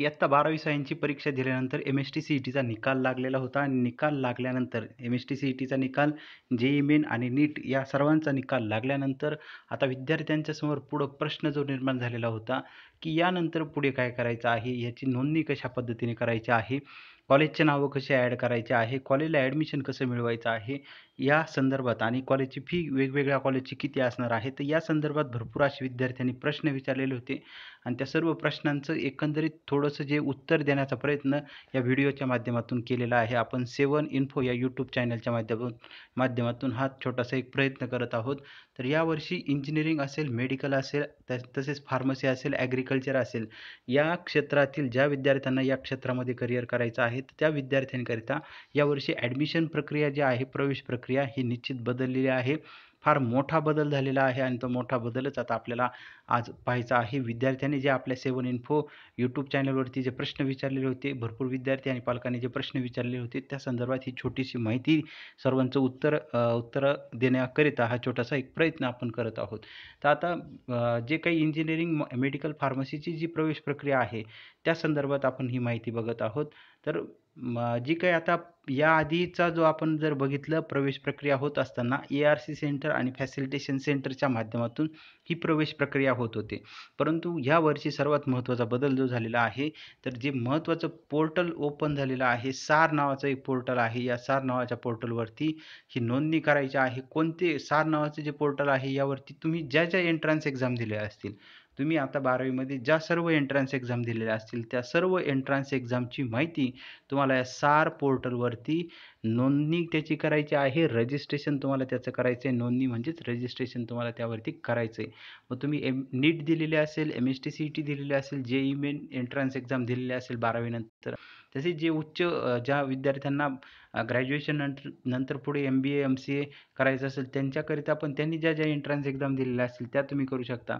इयत्ता बारावी सायन्सची परीक्षा दिल्यानंतर M S T C E टीचा निकाल लागलेला होता आणि निकाल लागल्यानंतर M S T C E टीचा निकाल जे ई मेन आणि नीट या सर्वांचा निकाल लागल्यानंतर आता विद्यार्थ्यांच्यासमोर पुढं प्रश्न जो निर्माण झालेला होता की यानंतर पुढे काय करायचं आहे याची नोंदणी कशा पद्धतीने करायची आहे कॉलेजचे नावं कसे ॲड करायचे आहे कॉलेजला ॲडमिशन कसं मिळवायचं आहे या संदर्भात आणि कॉलेजची फी वेगवेगळ्या कॉलेजची किती असणार आहे तर या संदर्भात भरपूर असे विद्यार्थ्यांनी प्रश्न विचारलेले होते आणि त्या सर्व प्रश्नांचं एकंदरीत थोडंसं जे उत्तर देण्याचा प्रयत्न या व्हिडिओच्या माध्यमातून केलेला आहे आपण सेवन इन्फो या यूट्यूब चॅनलच्या माध्यमातून माध्यमातून हा छोटासा एक प्रयत्न करत आहोत तर यावर्षी इंजिनिअरिंग असेल मेडिकल असेल तसेच फार्मसी असेल ॲग्रिकल्चर असेल या क्षेत्रातील ज्या विद्यार्थ्यांना या क्षेत्रामध्ये करिअर करायचं आहे त्या विद्यार्थ्यांकरिता यावर्षी ॲडमिशन प्रक्रिया जी आहे प्रवेश प्रक्रिया प्रक्रिया ही निश्चित बदललेली आहे फार मोठा बदल झालेला आहे आणि तो मोठा बदलच आता आपल्याला आज पाहायचा आहे विद्यार्थ्यांनी जे आपल्या सेवन इन्फो यूट्यूब चॅनलवरती जे प्रश्न विचारलेले होते भरपूर विद्यार्थी आणि पालकांनी जे प्रश्न विचारलेले होते त्या संदर्भात ही छोटीशी माहिती सर्वांचं उत्तर उत्तर देण्याकरिता हा छोटासा एक प्रयत्न आपण करत आहोत तर आता जे काही इंजिनिअरिंग मेडिकल फार्मसीची जी प्रवेश प्रक्रिया आहे त्या संदर्भात आपण ही माहिती बघत आहोत तर जी काही आता या आधीचा जो आपण जर बघितलं प्रवेश प्रक्रिया होत असताना A R C centre and facilitation सेंटरच्या माध्यमातून ही प्रवेश प्रक्रिया होत होते परंतु वर्षी सर्वात महत्त्वाचा बदल जो झालेला आहे तर जे महत्त्वाचं पोर्टल ओपन झालेलं आहे सार नावाचं एक पोर्टल आहे या सार नावाच्या पोर्टलवरती ही नोंदणी करायची आहे कोणते सार नावाचं जे पोर्टल आहे यावरती तुम्ही ज्या ज्या एंट्रन्स एक्झाम दिल्या असतील तुम्ही आता बारावीमध्ये ज्या सर्व एंट्रन्स एक्झाम दिलेल्या असतील त्या सर्व एंट्रन्स एक्झामची माहिती तुम्हाला या सार पोर्टलवरती नोंदणी त्याची करायची आहे रजिस्ट्रेशन तुम्हाला त्याचं करायचं आहे नोंदणी म्हणजेच रजिस्ट्रेशन तुम्हाला त्यावरती करायचं आहे मग तुम्ही एम नीट दिलेले असेल M S T C E e T दिलेले असेल जे ई मेन एंट्रन्स एक्झाम दिलेले असेल बारावीनंतर तसेच जे उच्च ज्या विद्यार्थ्यांना ग्रॅज्युएशन नंतर नंतर पुढे M B A M C A करायचं असेल त्यांच्याकरिता पण त्यांनी ज्या ज्या एंट्रन्स एक्झाम दिलेल्या असतील त्या तुम्ही करू शकता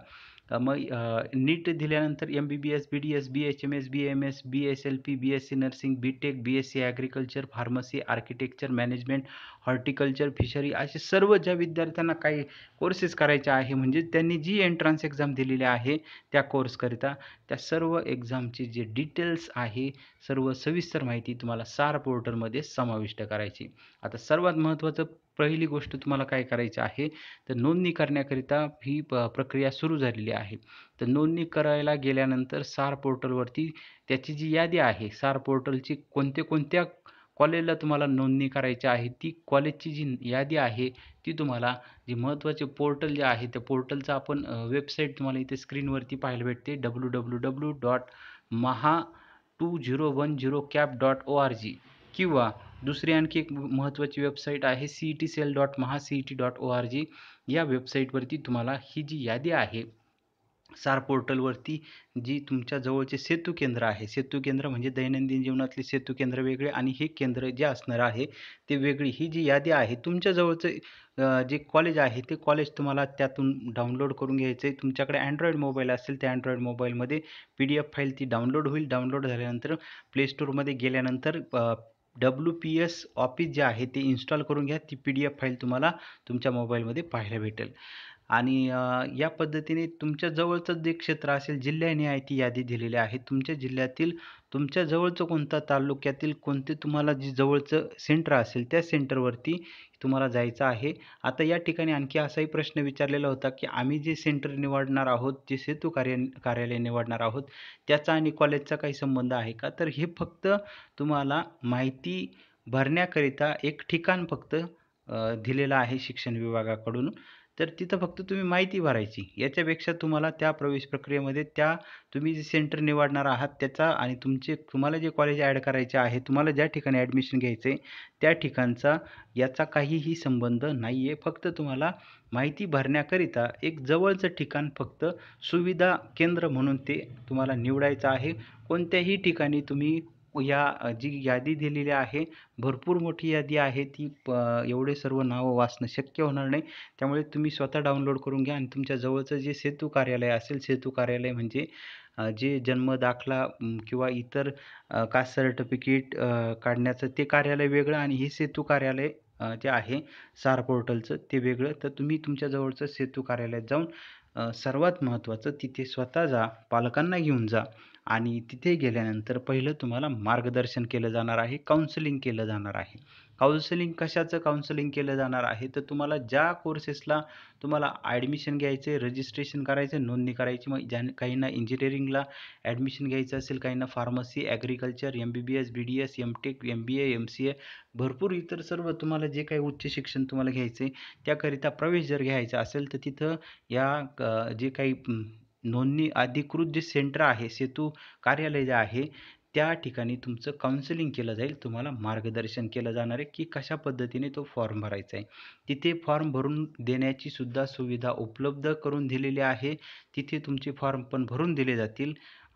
मग नीट दिल्यानंतर M B B S B D S B H M S B M S B S L P B S C nursing B tech B S C agriculture pharmacy architecture management horticulture fishery असे सर्व ज्या विद्यार्थ्यांना काही courses करायचे आहे म्हणजे त्यांनी जी entrance exam दिलेली आहे त्या कोर्सकरिता त्या सर्व एक्झामचे जे डिटेल्स आहे सर्व सविस्तर माहिती तुम्हाला सार पोर्टलमध्ये समाविष्ट करायची आता सर्वात महत्त्वाचं पहिली गोष्ट तुम्हाला काय करायचं आहे तर नोंदणी करण्याकरिता ही प प्रक्रिया सुरू झालेली आहे तर नोंदणी करायला गेल्यानंतर सार पोर्टलवरती त्याची जी यादी आहे सार पोर्टलची कोणते कोणत्या कॉलेजला तुम्हाला नोंदणी करायची आहे ती कॉलेजची जी यादी आहे ती तुम्हाला जी महत्त्वाचे पोर्टल जे आहे त्या पोर्टलचा आपण वेबसाईट तुम्हाला इथे स्क्रीनवरती पाहायला भेटते W W W dot Maha two zero one zero cap dot O R G किंवा दुसरी आणखी एक महत्त्वाची वेबसाईट आहे C E T cell dot Maha C E T dot O R G या वेबसाईटवरती तुम्हाला ही जी यादी आहे सार पोर्टलवरती जी तुमच्या जवळचे सेतू केंद्र आहे सेतू केंद्र म्हणजे दैनंदिन जीवनातले सेतू केंद्र वेगळे आणि हे केंद्र जे असणार आहे ते वेगळी ही जी यादी आहे तुमच्या जवळचे जे कॉलेज आहे ते कॉलेज तुम्हाला त्यातून डाउनलोड करून घ्यायचं आहे तुमच्याकडे अँड्रॉईड मोबाईल असेल त्या अँड्रॉईड मोबाईलमध्ये पी डी एफ फाईल ती डाउनलोड होईल डाउनलोड झाल्यानंतर प्लेस्टोरमध्ये गेल्यानंतर डब्ल्यू पी एस ऑफिस जे आहे ते इन्स्टॉल करून घ्या ती पी डी एफ फाईल तुम्हाला तुमच्या मोबाईलमध्ये पाहायला भेटेल आणि या पद्धतीने तुमच्या जवळचं जे क्षेत्र असेल जिल्ह्याने आहे ती यादी दिलेली आहे तुमच्या जिल्ह्यातील तुमच्या जवळचं कोणता तालुक्यातील कोणते तुम्हाला जी जवळचं सेंटर असेल त्या सेंटरवरती तुम्हाला जायचं आहे आता या ठिकाणी आणखी असाही प्रश्न विचारलेला होता की आम्ही जे सेंटर निवडणार आहोत जे सेतू कार्य कार्यालय निवडणार आहोत त्याचा आणि कॉलेजचा काही संबंध आहे का तर हे फक्त तुम्हाला माहिती भरण्याकरिता एक ठिकाण फक्त दिलेलं आहे शिक्षण विभागाकडून तर तिथं फक्त तुम्ही माहिती भरायची याच्यापेक्षा तुम्हाला त्या प्रवेश प्रक्रियेमध्ये त्या तुम्ही जे सेंटर निवडणार आहात त्याचा आणि तुमचे तुम्हाला जे कॉलेज ॲड करायचे आहे तुम्हाला ज्या ठिकाणी ॲडमिशन घ्यायचे त्या ठिकाणचा याचा काहीही संबंध नाही आहे फक्त तुम्हाला माहिती भरण्याकरिता एक जवळचं ठिकाण फक्त सुविधा केंद्र म्हणून ते तुम्हाला निवडायचं आहे कोणत्याही ठिकाणी तुम्ही या जी यादी दिलेली आहे भरपूर मोठी यादी आहे ती प एवढे सर्व नावं वाचणं शक्य होणार नाही त्यामुळे तुम्ही स्वतः डाउनलोड करून घ्या आणि तुमच्या जवळचं जे सेतू कार्यालय असेल सेतू कार्यालय म्हणजे जे जन्म दाखला किंवा इतर कास्ट सर्टिफिकेट काढण्याचं ते कार्यालय वेगळं आणि हे सेतू कार्यालय जे आहे सार पोर्टलचं ते वेगळं तर तुम्ही तुमच्या जवळचं सेतू कार्यालयात जाऊन सर्वात महत्त्वाचं तिथे स्वतः जा पालकांना घेऊन जा आणि तिथे गेल्यानंतर पहिलं तुम्हाला मार्गदर्शन केलं जाणार आहे काउन्सिलिंग केलं जाणार आहे काउन्सिलिंग कशाचं काउन्सिलिंग केलं जाणार आहे तर तुम्हाला ज्या कोर्सेसला तुम्हाला ॲडमिशन घ्यायचे रजिस्ट्रेशन करायचं नोंदणी करायची मग ज्या काहींना इंजिनिअरिंगला ॲडमिशन घ्यायचं असेल काहींना pharmacy agriculture M B B S B D S M tech M B A M C A भरपूर इतर सर्व तुम्हाला जे काही उच्च शिक्षण तुम्हाला घ्यायचे त्याकरिता प्रवेश जर घ्यायचा असेल तर तिथं या जे काही नोंदणी अधिकृत जे सेंटर आहे सेतू कार्यालय जे आहे त्या ठिकाणी तुमचं काउन्सिलिंग केलं जाईल तुम्हाला मार्गदर्शन केलं जाणार आहे की कशा पद्धतीने तो फॉर्म भरायचा आहे तिथे फॉर्म भरून देण्याची सुद्धा सुविधा उपलब्ध करून दिलेली आहे तिथे तुमचे फॉर्म पण भरून दिले जातील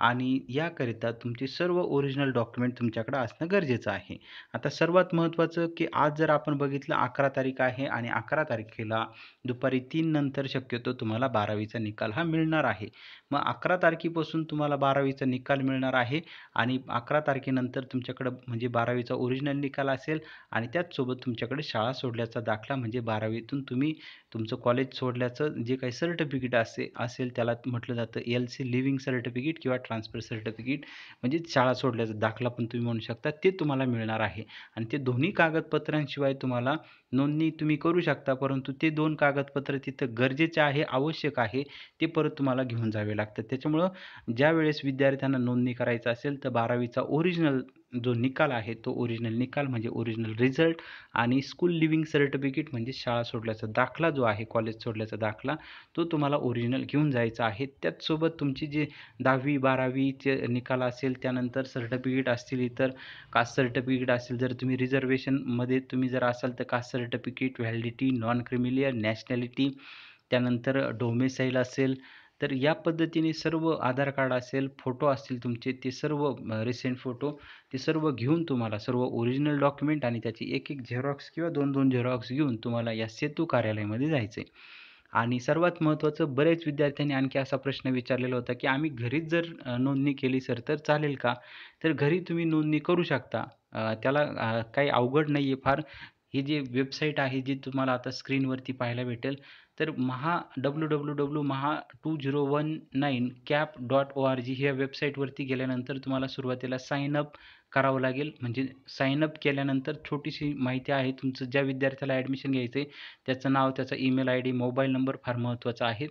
आणि याकरिता तुमचे सर्व ओरिजिनल डॉक्युमेंट तुमच्याकडे असणं गरजेचं आहे आता सर्वात महत्त्वाचं की आज जर आपण बघितलं अकरा तारीख आहे आणि अकरा तारखेला दुपारी तीन नंतर शक्यतो तुम्हाला बारावीचा निकाल हा मिळणार आहे मग अकरा तारखेपासून तुम्हाला बारावीचा निकाल मिळणार आहे आणि अकरा तारखेनंतर तुमच्याकडं म्हणजे बारावीचा ओरिजिनल निकाल असेल आणि त्याचसोबत तुमच्याकडे शाळा सोडल्याचा दाखला म्हणजे बारावीतून तुम्ही तुमचं कॉलेज सोडल्याचं जे काही सर्टिफिकेट असे असेल त्याला म्हटलं जातं एल सी लिव्हिंग सर्टिफिकेट किंवा ट्रान्सफर सर्टिफिकेट म्हणजे शाळा सोडल्याचा दाखला पण तुम्ही म्हणू शकता ते तुम्हाला मिळणार आहे आणि ते दोन्ही कागदपत्रांशिवाय तुम्हाला नोंदणी तुम्ही करू शकता परंतु ते दोन कागदपत्र तिथं गरजेचे आहे आवश्यक आहे ते परत तुम्हाला घेऊन जावे लागतात त्याच्यामुळं ज्या वेळेस विद्यार्थ्यांना नोंदणी करायचं असेल तर बारावीचा ओरिजिनल जो निकाल आहे तो ओरिजिनल निकाल म्हणजे ओरिजिनल रिझल्ट आणि स्कूल लिव्हिंग सर्टिफिकेट म्हणजे शाळा सोडल्याचा दाखला जो आहे कॉलेज सोडल्याचा दाखला तो तुम्हाला ओरिजिनल घेऊन जायचा आहे त्याचसोबत तुमची जे दहावी बारावीचे निकाल असेल त्यानंतर सर्टिफिकेट असतील इतर कास्ट सर्टिफिकेट असेल जर तुम्ही रिझर्वेशनमध्ये तुम्ही जर असाल तर caste certificate validity non creamy layer nationality त्यानंतर डोमेसाईल असेल तर या पद्धतीने सर्व आधार कार्ड असेल फोटो असतील तुमचे ते सर्व रिसेंट फोटो ते सर्व घेऊन तुम्हाला सर्व ओरिजिनल डॉक्युमेंट आणि त्याची एक एक झेरॉक्स किंवा दोन दोन झेरॉक्स घेऊन तुम्हाला या सेतू कार्यालयामध्ये जायचं आहे आणि सर्वात महत्त्वाचं बरेच विद्यार्थ्यांनी आणखी असा प्रश्न विचारलेला होता की आम्ही घरीच जर नोंदणी केली सर तर चालेल का तर घरी तुम्ही नोंदणी करू शकता त्याला काही अवघड नाही आहे फार ही जी वेबसाईट आहे जी तुम्हाला आता स्क्रीनवरती पाहायला भेटेल तर Maha W W W Maha two zero one nine cap dot O R G ह्या वेबसाईटवरती गेल्यानंतर तुम्हाला सुरुवातीला अप करावं लागेल म्हणजे अप केल्यानंतर छोटीशी माहिती आहे तुमचं ज्या विद्यार्थ्याला ॲडमिशन घ्यायचं आहे त्याचं नाव त्याचा email I D mobile number फार महत्त्वाचा आहे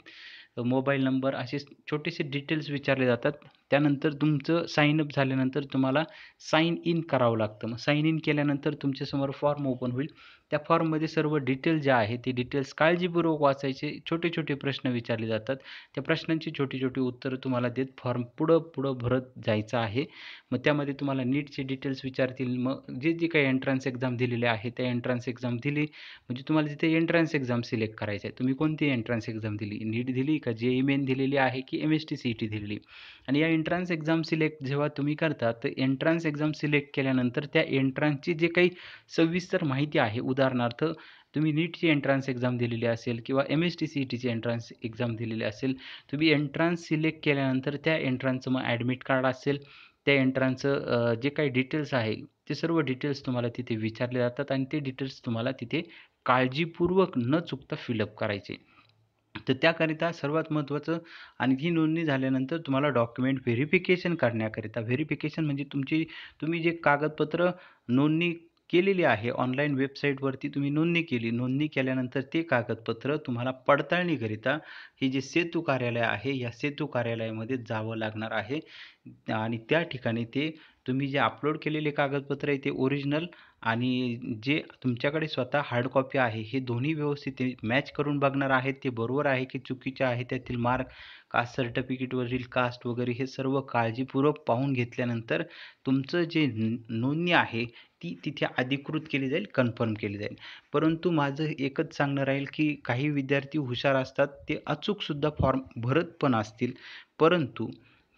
मोबाईल नंबर असे छोटेसे डिटेल्स विचारले जातात त्यानंतर तुमचं साईन अप झाल्यानंतर तुम्हाला साईन इन करावं लागतं मग साईन इन केल्यानंतर तुमच्यासमोर फॉर्म ओपन होईल त्या फॉर्ममध्ये सर्व डिटेल ज्या आहे ते डिटेल्स काळजीपूर्वक वाचायचे छोटे छोटे प्रश्न विचारले जातात त्या प्रश्नांची छोटी छोटी उत्तरं तुम्हाला देत फॉर्म पुढं पुढं भरत जायचं आहे मग त्यामध्ये तुम्हाला नीटचे डिटेल्स विचारतील मग जे जे काही एन्ट्रन्स एक्झाम दिलेले आहे त्या एंट्रन्स एक्झाम दिली म्हणजे तुम्हाला जिथे एंट्रन्स एक्झाम सिलेक्ट करायचे आहे तुम्ही कोणती एंट्रन्स एक्झाम दिली नीट दिली का जे एम दिलेली आहे की M S T C E T दिलेली आणि या एंट्रान्स एक्झाम सिलेक्ट जेव्हा तुम्ही करता तर एंट्रान्स एक्झाम सिलेक्ट केल्यानंतर त्या एंट्रान्सची जे काही सविस्तर माहिती आहे उदाहरणार्थ तुम्ही नीटची एंट्रान्स एक्झाम दिलेली असेल किंवा M S T C E टीची एंट्रान्स एक्झाम दिलेली असेल तुम्ही एंट्रान्स सिलेक्ट केल्यानंतर त्या एंट्रान्सचं मग ॲडमिट कार्ड असेल त्या एंट्रान्सचं जे काही डिटेल्स आहे ते सर्व डिटेल्स तुम्हाला तिथे विचारले जातात आणि ते डिटेल्स तुम्हाला तिथे काळजीपूर्वक न चुकता फिलअप करायचे तर त्याकरिता सर्वात महत्त्वाचं आणि ही नोंदणी झाल्यानंतर तुम्हाला डॉक्युमेंट व्हेरिफिकेशन करण्याकरिता व्हेरिफिकेशन म्हणजे तुमची तुम्ही जे कागदपत्र नोंदणी केलेली आहे ऑनलाईन वेबसाईटवरती तुम्ही नोंदणी केली नोंदणी केल्यानंतर ते कागदपत्र तुम्हाला पडताळणीकरिता हे जे सेतू कार्यालय आहे या सेतू कार्यालयामध्ये जावं लागणार आहे आणि त्या ठिकाणी ते तुम्ही जे अपलोड केलेले कागदपत्र आहे ते ओरिजिनल आणि जे तुमच्याकडे स्वतः हार्ड कॉपी आहे हे दोन्ही व्यवस्थित मॅच करून बघणार आहेत ते बरोबर आहे की चुकीचे आहे त्यातील मार्क कास्ट सर्टिफिकेटवरील कास्ट वगैरे हे सर्व काळजीपूर्वक पाहून घेतल्यानंतर तुमचं जे नोंदणी आहे ती तिथे अधिकृत केली जाईल कन्फर्म केली जाईल परंतु माझं एकच सांगणं राहील की काही विद्यार्थी हुशार असतात ते अचूकसुद्धा फॉर्म भरत पण असतील परंतु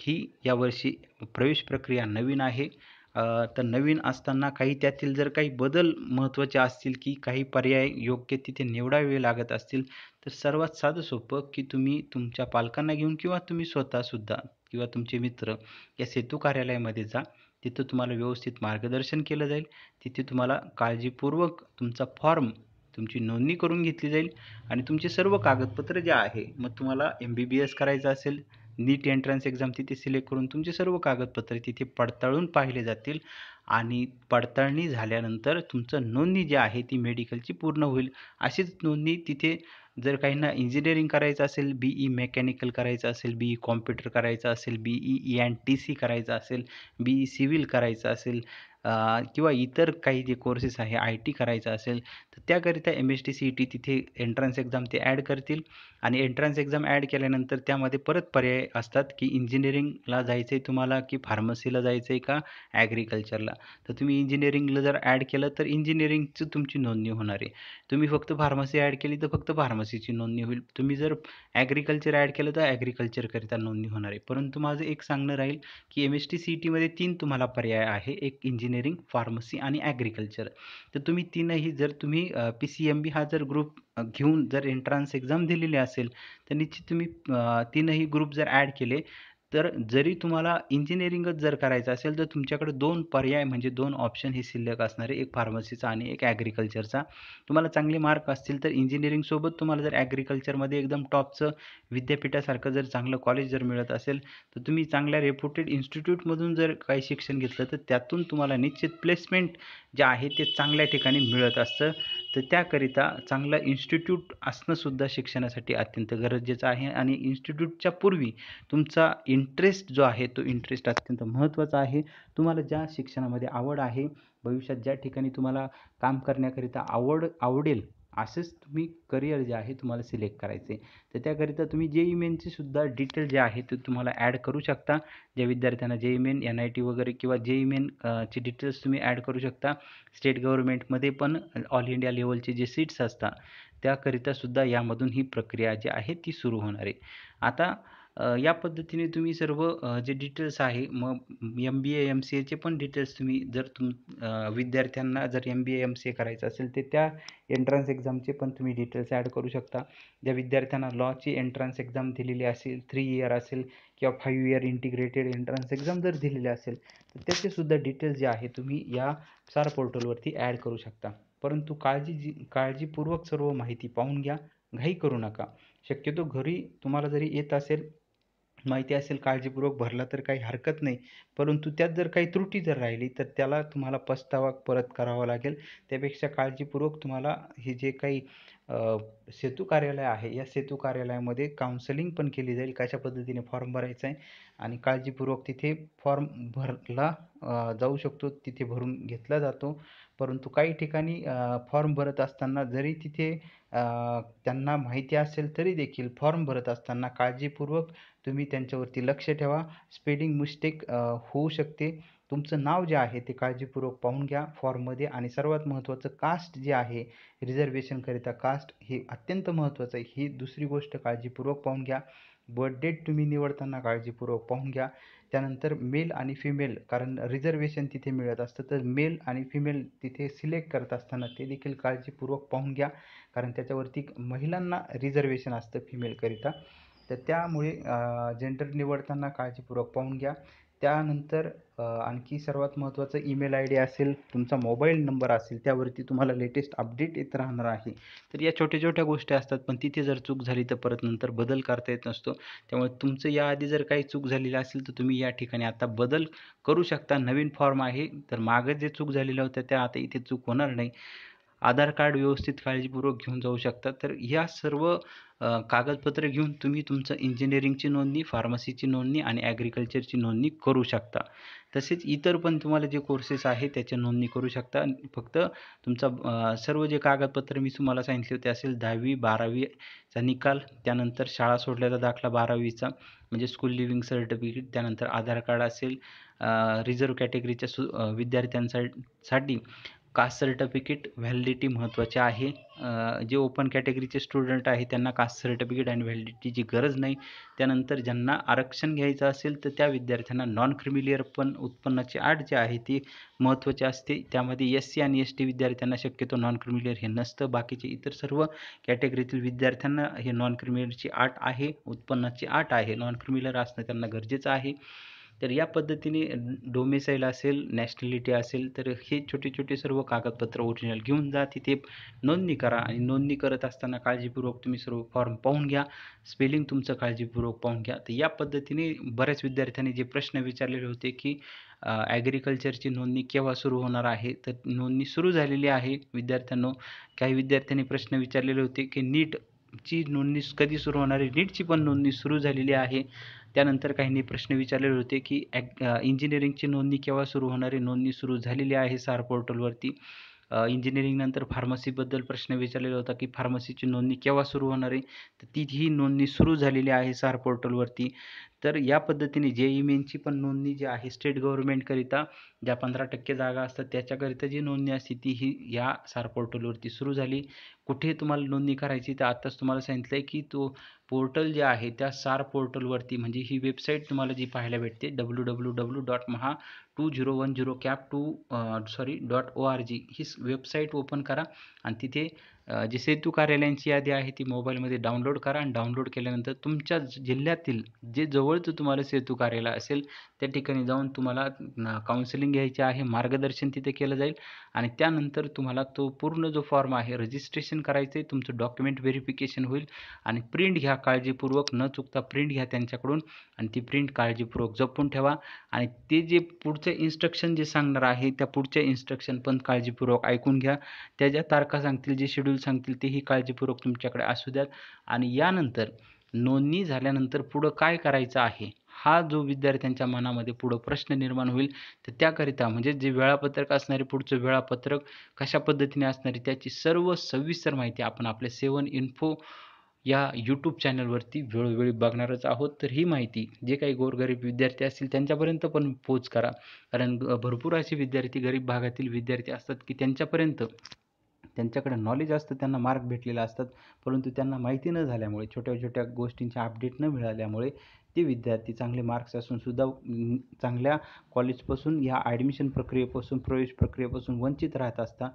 ही यावर्षी प्रवेश प्रक्रिया नवीन आहे तर नवीन असताना काही त्यातील जर काही बदल महत्त्वाचे असतील की काही पर्याय योग्य तिथे निवडावे लागत असतील तर सर्वात साधं सोपं की तुम्ही तुमच्या पालकांना घेऊन किंवा तुम्ही स्वतःसुद्धा किंवा तुमचे मित्र या सेतू कार्यालयामध्ये जा तिथं तुम्हाला व्यवस्थित मार्गदर्शन केलं जाईल तिथे तुम्हाला काळजीपूर्वक तुमचा फॉर्म तुमची नोंदणी करून घेतली जाईल आणि तुमचे सर्व कागदपत्र जे आहे मग तुम्हाला एम बी बी एस करायचं असेल नीट एंट्रन्स एक्झाम तिथे सिलेक्ट करून तुमचे सर्व कागदपत्रे तिथे पडताळून पाहिले जातील आणि पडताळणी झाल्यानंतर तुमचं नोंदणी जी आहे ती मेडिकलची पूर्ण होईल अशीच नोंदणी तिथे जर काहींना इंजिनिअरिंग करायचं असेल बी ई मेकॅनिकल करायचं असेल बी ई कॉम्प्युटर करायचं असेल B E E N T C करायचं असेल बी ई सिव्हिल करायचं असेल किंवा इतर काही जे कोर्सेस आहे आय टी करायचा असेल तर त्याकरिता M S T C E T तिथे एन्ट्रन्स एक्झाम ते ॲड करतील आणि एन्ट्रन्स एक्झाम ॲड केल्यानंतर त्यामध्ये परत पर्याय असतात की इंजिनिअरिंगला जायचं आहे तुम्हाला की फार्मसीला जायचं आहे का ॲग्रिकल्चरला तर तुम्ही इंजिनिअरिंगला जर ॲड केलं तर इंजिनिअरिंगची तुमची नोंदणी होणार आहे तुम्ही फक्त फार्मसी ॲड केली तर फक्त फार्मसीची नोंदणी होईल तुम्ही जर ॲग्रिकल्चर ॲड केलं तर ॲग्रिकल्चरकरिता नोंदणी होणार आहे परंतु माझं एक सांगणं राहील की M S T C E e टीमध्ये तीन तुम्हाला पर्याय आहे एक इंजिनिअरिंग इंजिनिअरिंग फार्मसी आणि ॲग्रिकल्चर तर तुम्ही तीनही जर तुम्ही पी सी एम बी हा जर ग्रुप घेऊन जर एंट्रान्स एक्झाम दिलेली असेल तर निश्चित तुम्ही तीनही ग्रुप जर ॲड केले तर जरी तुम्हाला इंजिनिअरिंगच जर करायचं असेल तर तुमच्याकडे दोन पर्याय म्हणजे दोन ऑप्शन हे शिल्लक असणारे एक फार्मसीचा आणि एक ॲग्रिकल्चरचा तुम्हाला चांगले मार्क असतील तर इंजिनिअरिंगसोबत तुम्हाला जर ॲग्रिकल्चरमध्ये एकदम टॉपचं विद्यापीठासारखं जर चांगलं कॉलेज जर मिळत असेल तर तुम्ही चांगल्या रेप्युटेड इन्स्टिट्यूटमधून जर काही शिक्षण घेतलं तर त्यातून तुम्हाला निश्चित प्लेसमेंट जे आहे ते चांगल्या ठिकाणी मिळत असतं तर त्याकरिता चांगलं इन्स्टिट्यूट असणंसुद्धा शिक्षणासाठी अत्यंत गरजेचं आहे आणि इन्स्टिट्यूटच्या पूर्वी तुमचा इंटरेस्ट जो आहे तो इंटरेस्ट अत्यंत महत्त्वाचा आहे तुम्हाला ज्या शिक्षणामध्ये आवड आहे भविष्यात ज्या ठिकाणी तुम्हाला काम करण्याकरिता आवड आवडेल असेच तुम्ही करिअर जे आहे तुम्हाला सिलेक्ट करायचे तर त्याकरिता तुम्ही जे ई मेनचे सुद्धा डिटेल जे आहे ते तुम्हाला ॲड करू शकता ज्या विद्यार्थ्यांना J E main N I T वगैरे किंवा जे ई मेन ची डिटेल्स तुम्ही ॲड करू शकता स्टेट गव्हर्मेंटमध्ये पण ऑल इंडिया लेवलचे जे सीट्स असतात त्याकरिता सुद्धा यामधून ही प्रक्रिया जी आहे ती सुरू होणार आहे आता या पद्धतीने तुम्ही सर्व जे डिटेल्स आहे मग M B A M C एचे पण डिटेल्स तुम्ही जर तुम विद्यार्थ्यांना जर M B A M C A करायचं असेल तर त्या एंट्रन्स एक्झामचे पण तुम्ही डिटेल्स ॲड करू शकता ज्या विद्यार्थ्यांना लॉची एंट्रन्स एक्झाम दिलेली असेल थ्री इयर असेल किंवा five year integrated entrance exam जर दिलेली असेल तर त्याचेसुद्धा डिटेल्स जे आहे तुम्ही या सार पोर्टलवरती ॲड करू शकता परंतु काळजी जी काळजीपूर्वक सर्व माहिती पाहून घ्या घाई करू नका शक्यतो घरी तुम्हाला जरी येत असेल माहिती असेल काळजीपूर्वक भरला तर काही हरकत नाही परंतु त्यात जर काही त्रुटी जर राहिली तर त्याला तुम्हाला पस्तावा परत करावा लागेल त्यापेक्षा काळजीपूर्वक तुम्हाला हे जे काही सेतू कार्यालय आहे या सेतू कार्यालयामध्ये काउन्सलिंग पण केली जाईल कशा पद्धतीने फॉर्म भरायचा आहे आणि काळजीपूर्वक तिथे फॉर्म भरला जाऊ शकतो तिथे भरून घेतला जातो परंतु काही ठिकाणी फॉर्म भरत असताना जरी तिथे त्यांना माहिती असेल तरी देखील फॉर्म भरत असताना काळजीपूर्वक तुम्ही त्यांच्यावरती लक्ष ठेवा स्पेलिंग मिस्टेक होऊ शकते तुमचं नाव जे आहे ते काळजीपूर्वक पाहून घ्या फॉर्ममध्ये आणि सर्वात महत्त्वाचं कास्ट जे आहे रिझर्वेशनकरिता कास्ट हे अत्यंत महत्त्वाचं आहे ही दुसरी गोष्ट काळजीपूर्वक पाहून घ्या बर्थ डेट तुम्ही निवडताना काळजीपूर्वक पाहून घ्या त्यानंतर मेल आणि फिमेल कारण रिझर्वेशन तिथे मिळत असतं तर मेल आणि फिमेल तिथे सिलेक्ट करत असताना ते देखील काळजीपूर्वक पाहून घ्या कारण त्याच्यावरती महिलांना रिझर्वेशन असतं फिमेलकरिता तर त्यामुळे जेंडर निवडताना काळजीपूर्वक पाहून घ्या त्यानंतर आणखी सर्वात महत्त्वाचं ईमेल आय डी असेल तुमचा मोबाईल नंबर असेल त्यावरती तुम्हाला लेटेस्ट अपडेट येत राहणार आहे तर या छोट्या छोट्या गोष्टी असतात पण तिथे जर चूक झाली तर परत नंतर बदल करता येत नसतो त्यामुळे तुमचं याआधी जर काही चूक झालेली असेल तर तुम्ही या ठिकाणी आता बदल करू शकता नवीन फॉर्म आहे तर मागं जे चूक झालेल्या होत्या त्या आता इथे चूक होणार नाही आधार कार्ड व्यवस्थित काळजीपूर्वक घेऊन जाऊ शकता तर ह्या सर्व कागदपत्रे घेऊन तुम्ही तुमचं इंजिनिअरिंगची नोंदणी फार्मसीची नोंदणी आणि ॲग्रिकल्चरची नोंदणी करू शकता तसेच इतर पण तुम्हाला जे कोर्सेस आहे त्याची नोंदणी करू शकता फक्त तुमचा सर्व जे कागदपत्र मी तुम्हाला सांगितले होते असेल दहावी बारावीचा निकाल त्यानंतर शाळा सोडल्याचा दाखला बारावीचा म्हणजे स्कूल लिव्हिंग सर्टिफिकेट त्यानंतर आधार कार्ड असेल रिझर्व कॅटेगरीच्या सु विद्यार्थ्यांसाठी कास्ट सर्टिफिकेट व्हॅलिडिटी महत्त्वाचे आहे जे ओपन कॅटेगरीचे स्टुडंट आहे त्यांना कास्ट सर्टिफिकेट आणि व्हॅलिडिटीची गरज नाही त्यानंतर ज्यांना आरक्षण घ्यायचं असेल तर त्या विद्यार्थ्यांना नॉन क्रिमिलियर पण उत्पन्नाची आठ जे आहे ती महत्त्वाची असते त्यामध्ये एस सी आणि एस टी विद्यार्थ्यांना शक्यतो नॉन क्रिमिलियर हे नसतं बाकीचे इतर सर्व कॅटेगरीतील विद्यार्थ्यांना हे नॉन क्रिमिलियरची आट आहे उत्पन्नाची आट आहे नॉन क्रिमिलियर असणं त्यांना गरजेचं आहे तर या पद्धतीने डोमेसाईल असेल नॅशनॅलिटी असेल तर हे छोटे छोटे सर्व कागदपत्र ओरिजिनल घेऊन जा तिथे नोंदणी करा आणि नोंदणी करत असताना काळजीपूर्वक तुम्ही सर्व फॉर्म पाहून घ्या स्पेलिंग तुमचं काळजीपूर्वक पाहून घ्या तर या पद्धतीने बऱ्याच विद्यार्थ्यांनी जे प्रश्न विचारलेले होते की ॲग्रिकल्चरची नोंदणी केव्हा सुरू होणार आहे तर नोंदणी सुरू झालेली आहे विद्यार्थ्यांनो काही विद्यार्थ्यांनी प्रश्न विचारलेले होते की नीट ची नोंदणी कधी सुरू होणार आहे नीटची पण नोंदणी सुरू झालेली आहे त्यानंतर काहींनी प्रश्न विचारलेले होते की ॲक इंजिनिअरिंगची नोंदणी केव्हा सुरू होणार आहे नोंदणी सुरू झालेली आहे सार पोर्टलवरती इंजिनिअरिंगनंतर फार्मसीबद्दल प्रश्न विचारलेला होता की फार्मसीची नोंदणी केव्हा सुरू होणार आहे तर ती ही नोंदणी सुरू झालेली आहे सार पोर्टलवरती तर या पद्धतीने जे ई मेनची पण नोंदणी जी आहे स्टेट गव्हर्मेंटकरिता ज्या पंधरा टक्के जागा असतात त्याच्याकरिता जी नोंदणी असते ती ही या सार पोर्टलवरती सुरू झाली कुठे तुम्हाला नोंदणी करायची तर आत्ताच तुम्हाला सांगितलं आहे की तो पोर्टल जे आहे त्या सार पोर्टलवरती म्हणजे ही वेबसाईट तुम्हाला जी पाहायला भेटते W W W dot Maha two zero one zero cap two sorry dot O R G ही वेबसाईट ओपन करा आणि तिथे जी सेतू कार्यालयांची यादी आहे ती मोबाईलमध्ये डाउनलोड करा आणि डाउनलोड केल्यानंतर तुमच्या जिल्ह्यातील जे जवळचं तुम्हाला सेतू कार्यालय असेल त्या ठिकाणी जाऊन तुम्हाला काउन्सिलिंग घ्यायचे आहे मार्गदर्शन तिथे केलं जाईल आणि त्यानंतर तुम्हाला तो पूर्ण जो फॉर्म आहे रजिस्ट्रेशन करायचं आहे तुमचं डॉक्युमेंट व्हेरिफिकेशन होईल आणि प्रिंट घ्या काळजीपूर्वक न चुकता प्रिंट घ्या त्यांच्याकडून आणि ती प्रिंट काळजीपूर्वक जपून ठेवा आणि ते जे पुढचे इन्स्ट्रक्शन जे सांगणार आहे त्या पुढच्या इन्स्ट्रक्शन पण काळजीपूर्वक ऐकून घ्या त्या ज्या तारखा सांगतील जे शेड्यूल शेड्यूल सांगतील ही काळजीपूर्वक तुमच्याकडे असू द्यात आणि यानंतर नोंदणी झाल्यानंतर पुढं काय करायचं आहे हा जो विद्यार्थ्यांच्या मनामध्ये पुढं प्रश्न निर्माण होईल तर त्याकरिता म्हणजे जे वेळापत्रक असणारे पुढचं वेळापत्रक कशा पद्धतीने असणारे त्याची सर्व सविस्तर माहिती आपण आपले सेवन इन्फो या यूट्यूब चॅनलवरती वेळोवेळी बघणारच आहोत तर ही माहिती जे काही गोरगरीब विद्यार्थी असतील त्यांच्यापर्यंत पण पोच करा कारण भरपूर असे विद्यार्थी गरीब भागातील विद्यार्थी असतात की त्यांच्यापर्यंत त्यांच्याकडे नॉलेज असतं त्यांना मार्क भेटलेले असतात परंतु त्यांना माहिती न झाल्यामुळे छोट्या छोट्या गोष्टींचे अपडेट न मिळाल्यामुळे ते विद्यार्थी चांगले मार्क्स असूनसुद्धा चांगल्या कॉलेजपासून या ॲडमिशन प्रक्रियेपासून प्रवेश प्रक्रियेपासून वंचित राहत असतात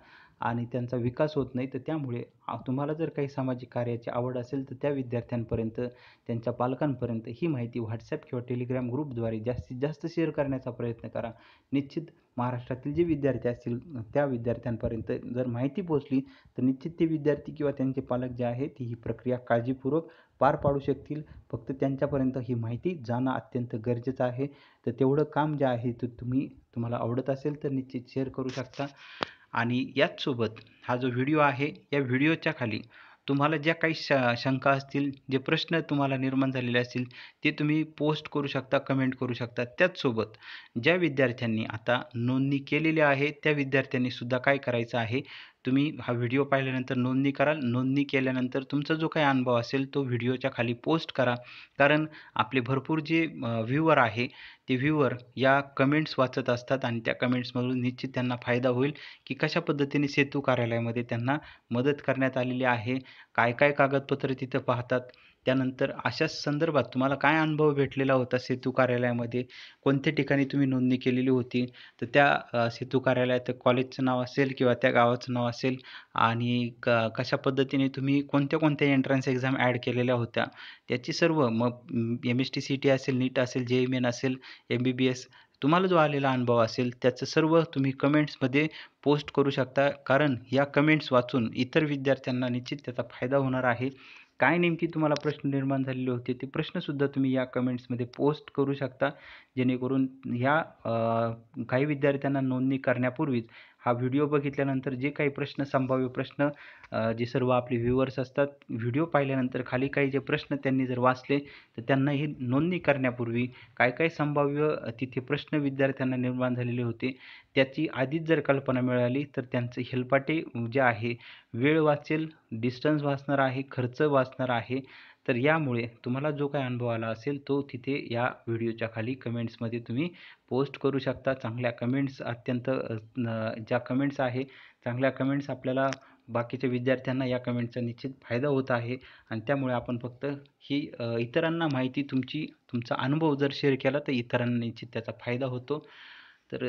आणि त्यांचा विकास होत नाही तर त्यामुळे तुम्हाला जर काही सामाजिक कार्याची आवड असेल तर त्या विद्यार्थ्यांपर्यंत त्यांच्या पालकांपर्यंत ही माहिती व्हॉट्सॲप किंवा टेलिग्राम ग्रुपद्वारे जास्तीत जास्त शेअर करण्याचा प्रयत्न करा निश्चित महाराष्ट्रातील जे विद्यार्थी असतील त्या विद्यार्थ्यांपर्यंत जर माहिती पोहोचली तर निश्चित ते विद्यार्थी किंवा त्यांचे पालक जे आहेत ही प्रक्रिया काळजीपूर्वक पार पाडू शकतील फक्त त्यांच्यापर्यंत ही माहिती जाणं अत्यंत गरजेचं आहे तर तेवढं काम जे आहे ते तुम्ही तुम्हाला आवडत असेल तर निश्चित शेअर करू शकता आणि याचसोबत हा जो व्हिडिओ आहे या व्हिडिओच्या खाली तुम्हाला ज्या काही श शंका असतील जे प्रश्न तुम्हाला निर्माण झालेले असतील ते तुम्ही पोस्ट करू शकता कमेंट करू शकता त्याचसोबत ज्या विद्यार्थ्यांनी आता नोंदणी केलेली आहे त्या विद्यार्थ्यांनीसुद्धा काय करायचं आहे तुम्ही हा व्हिडिओ पाहिल्यानंतर नोंदणी कराल नोंदणी केल्यानंतर तुमचा जो काही अनुभव असेल तो व्हिडिओच्या खाली पोस्ट करा कारण आपले भरपूर जे व्ह्यूवर आहे ते व्ह्यूवर या कमेंट्स वाचत असतात आणि त्या कमेंट्समधून निश्चित त्यांना फायदा होईल की कशा पद्धतीने सेतू कार्यालयामध्ये त्यांना मदत करण्यात आलेली आहे काय काय कागदपत्रं तिथं पाहतात त्यानंतर अशाच संदर्भात तुम्हाला काय अनुभव भेटलेला होता सेतू कार्यालयामध्ये कोणत्या ठिकाणी तुम्ही नोंदणी केलेली होती तर त्या सेतू कार्यालयात कॉलेजचं नाव असेल किंवा त्या गावाचं नाव असेल आणि क कशा पद्धतीने तुम्ही कोणत्या कोणत्या एंट्रन्स एक्झाम ॲड केलेल्या होत्या त्याची सर्व मग M S T C T असेल नीट असेल जे एम एन असेल एम बी बी एस तुम्हाला जो आलेला अनुभव असेल त्याचं सर्व तुम्ही कमेंट्समध्ये पोस्ट करू शकता कारण या कमेंट्स वाचून इतर विद्यार्थ्यांना निश्चित त्याचा फायदा होणार आहे काय नेमकी तुम्हाला प्रश्न निर्माण झालेले होते ते प्रश्नसुद्धा तुम्ही या कमेंट्समध्ये पोस्ट करू शकता जेणेकरून ह्या काही विद्यार्थ्यांना नोंदणी करण्यापूर्वीच हा व्हिडिओ बघितल्यानंतर जे काही प्रश्न संभाव्य प्रश्न जे सर्व आपले व्ह्युअर्स असतात व्हिडिओ पाहिल्यानंतर खाली काही जे प्रश्न त्यांनी जर वाचले तर त्यांना ही नोंदणी करण्यापूर्वी काय काय संभाव्य तिथे प्रश्न विद्यार्थ्यांना निर्माण झालेले होते त्याची आधीच जर कल्पना मिळाली तर त्यांचं हेलपाटे जे आहे वेळ वाचेल डिस्टन्स वाचणार आहे खर्च वाचणार आहे तर यामुळे तुम्हाला जो काय अनुभव आला असेल तो तिथे या व्हिडिओच्या खाली कमेंट्समध्ये तुम्ही पोस्ट करू शकता चांगल्या कमेंट्स अत्यंत ज्या कमेंट्स आहे चांगल्या कमेंट्स आपल्याला बाकीच्या विद्यार्थ्यांना या कमेंटचा निश्चित फायदा होत आहे आणि त्यामुळे आपण फक्त ही इतरांना माहिती तुमची तुमचा अनुभव जर शेअर केला तर इतरांना निश्चित त्याचा फायदा होतो तर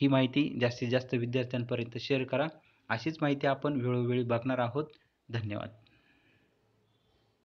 ही माहिती जास्तीत जास्त विद्यार्थ्यांपर्यंत शेअर करा अशीच माहिती आपण वेळोवेळी बघणार आहोत धन्यवाद